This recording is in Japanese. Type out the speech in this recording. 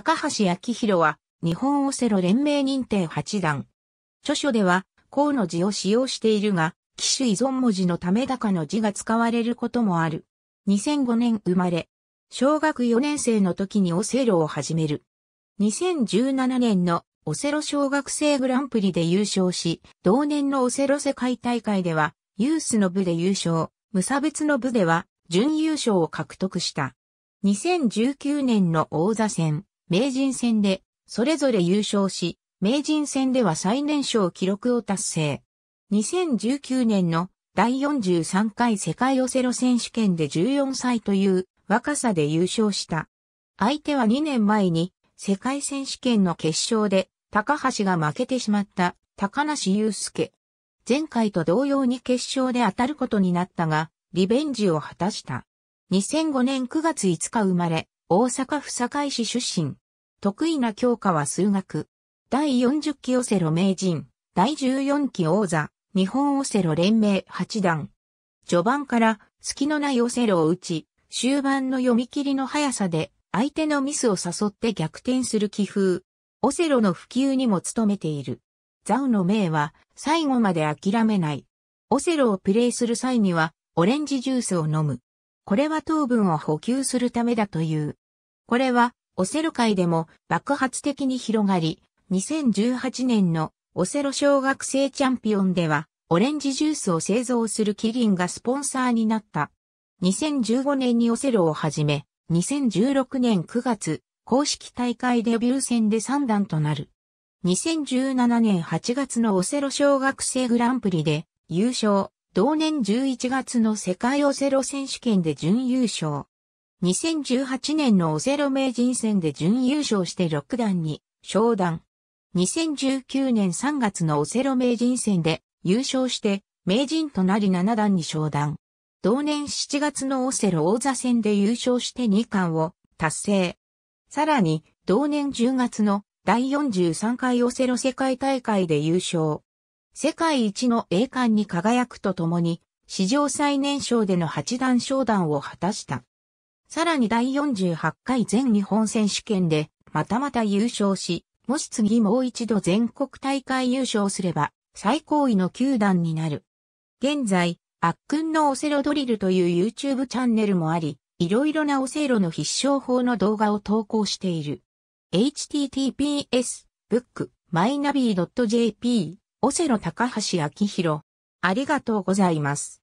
高橋昭宏は、日本オセロ連盟認定8段。著書では、項の字を使用しているが、機種依存文字のため高の字が使われることもある。2005年生まれ。小学4年生の時にオセロを始める。2017年のオセロ小学生グランプリで優勝し、同年のオセロ世界大会では、ユースの部で優勝、無差別の部では、準優勝を獲得した。2019年の王座戦、名人戦で、それぞれ優勝し、名人戦では最年少記録を達成。2019年の第43回世界オセロ選手権で14歳という若さで優勝した。相手は2年前に世界選手権の決勝で高橋が負けてしまった高梨祐介。前回と同様に決勝で当たることになったが、リベンジを果たした。2005年9月5日生まれ、大阪府堺市出身。得意な教科は数学。第40期オセロ名人、第14期王座、日本オセロ連盟8段。序盤から隙のないオセロを打ち、終盤の読み切りの速さで相手のミスを誘って逆転する気風。オセロの普及にも努めている。ザウの名は最後まで諦めない。オセロをプレイする際にはオレンジジュースを飲む。これは糖分を補給するためだという。これはオセロ界でも爆発的に広がり、2018年のオセロ小学生チャンピオンでは、オレンジジュースを製造するキリンがスポンサーになった。2015年にオセロを始め、2016年9月、公式大会デビュー戦で3段となる。2017年8月のオセロ小学生グランプリで優勝、同年11月の世界オセロ選手権で準優勝。2018年のオセロ名人戦で準優勝して六段に昇段。2019年3月のオセロ名人戦で優勝して名人となり七段に昇段。同年7月のオセロ王座戦で優勝して二冠を達成。さらに同年10月の第43回オセロ世界大会で優勝。世界一の栄冠に輝くとともに、史上最年少での八段昇段を果たした。さらに第48回全日本選手権で、またまた優勝し、もし次もう一度全国大会優勝すれば、最高位の球団になる。現在、あっくんのオセロドリルという YouTube チャンネルもあり、いろいろなオセロの必勝法の動画を投稿している。https, book, mynavi.jp, オセロ高橋明宏。ありがとうございます。